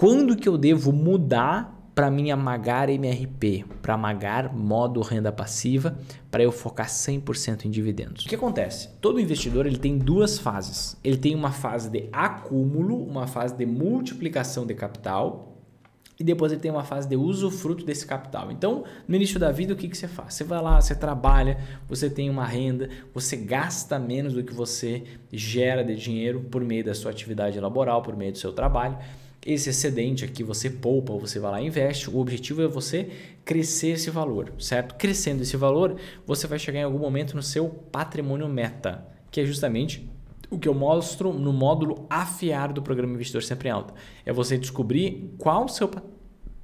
Quando que eu devo mudar para minha Magar MRP, para Magar modo renda passiva, para eu focar 100% em dividendos. O que acontece? Todo investidor ele tem duas fases. Ele tem uma fase de acúmulo, uma fase de multiplicação de capital e depois ele tem uma fase de usufruto desse capital. Então, no início da vida, o que, que você faz? Você vai lá, você trabalha, você tem uma renda, você gasta menos do que você gera de dinheiro por meio da sua atividade laboral, por meio do seu trabalho. Esse excedente aqui você poupa, você vai lá e investe. O objetivo é você crescer esse valor, certo? Crescendo esse valor, você vai chegar em algum momento no seu patrimônio meta, que é justamente o que eu mostro no módulo afiar do programa Investidor Sempre Alta. É você descobrir qual o seu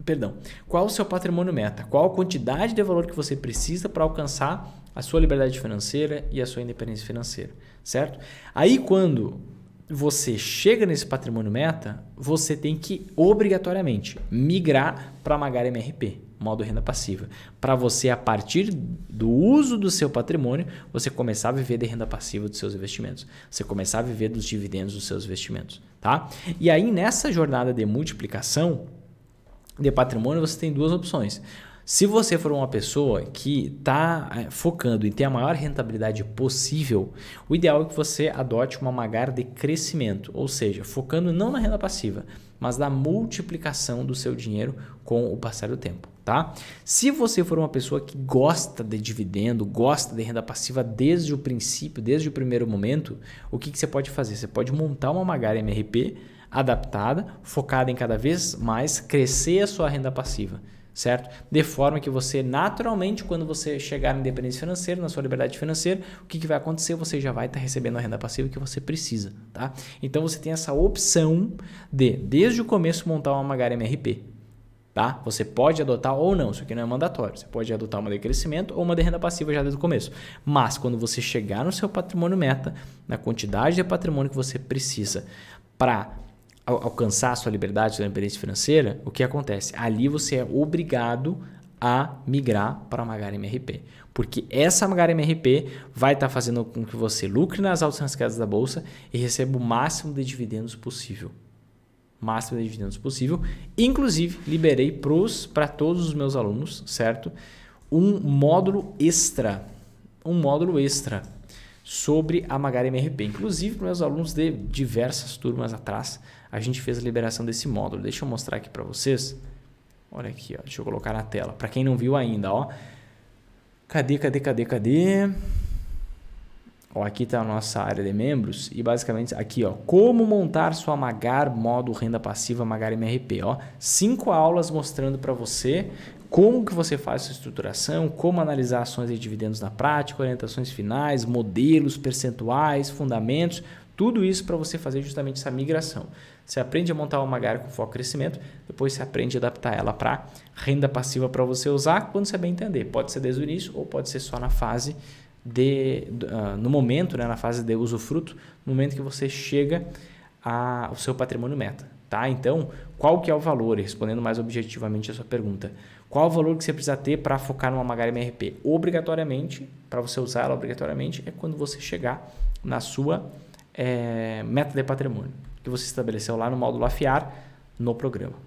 perdão, qual o seu patrimônio meta, qual a quantidade de valor que você precisa para alcançar a sua liberdade financeira e a sua independência financeira, certo? Aí quando você chega nesse patrimônio meta, você tem que obrigatoriamente migrar para Magari MRP, modo renda passiva, para você a partir do uso do seu patrimônio, você começar a viver de renda passiva dos seus investimentos, você começar a viver dos dividendos dos seus investimentos, tá? E aí nessa jornada de multiplicação de patrimônio, você tem duas opções. Se você for uma pessoa que está eh, focando em ter a maior rentabilidade possível, o ideal é que você adote uma magar de crescimento, ou seja, focando não na renda passiva, mas na multiplicação do seu dinheiro com o passar do tempo. Tá? Se você for uma pessoa que gosta de dividendo, gosta de renda passiva desde o princípio, desde o primeiro momento, o que, que você pode fazer? Você pode montar uma Magar MRP adaptada, focada em cada vez mais crescer a sua renda passiva certo? De forma que você, naturalmente, quando você chegar na independência financeira, na sua liberdade financeira, o que, que vai acontecer? Você já vai estar tá recebendo a renda passiva que você precisa, tá? Então você tem essa opção de, desde o começo, montar uma Magari MRP, tá? Você pode adotar ou não, isso aqui não é mandatório. Você pode adotar uma de crescimento ou uma de renda passiva já desde o começo. Mas quando você chegar no seu patrimônio meta, na quantidade de patrimônio que você precisa para alcançar sua liberdade, à independência financeira, o que acontece? Ali você é obrigado a migrar para a Magara MRP. Porque essa Magara MRP vai estar tá fazendo com que você lucre nas altas e quedas da bolsa e receba o máximo de dividendos possível. Máximo de dividendos possível. Inclusive, liberei para todos os meus alunos, certo? Um módulo extra. Um módulo extra sobre a Magari MRP. Inclusive, para meus alunos de diversas turmas atrás, a gente fez a liberação desse módulo. Deixa eu mostrar aqui para vocês. Olha aqui, ó. deixa eu colocar na tela. Para quem não viu ainda, ó. Cadê, cadê, cadê, cadê? Ó, aqui está a nossa área de membros e basicamente aqui, ó, como montar sua Magar modo renda passiva Magar MRP, ó. Cinco aulas mostrando para você como que você faz essa estruturação, como analisar ações e dividendos na prática, orientações finais, modelos, percentuais, fundamentos, tudo isso para você fazer justamente essa migração. Você aprende a montar uma magária com foco em crescimento, depois você aprende a adaptar ela para renda passiva para você usar quando você bem entender. Pode ser desde o início ou pode ser só na fase de, uh, no momento, né, na fase de usufruto, no momento que você chega ao seu patrimônio meta. Tá? Então, qual que é o valor? Respondendo mais objetivamente a sua pergunta. Qual o valor que você precisa ter para focar numa Magari MRP? Obrigatoriamente, para você usar ela obrigatoriamente, é quando você chegar na sua é, meta de patrimônio, que você estabeleceu lá no módulo AFIAR, no programa.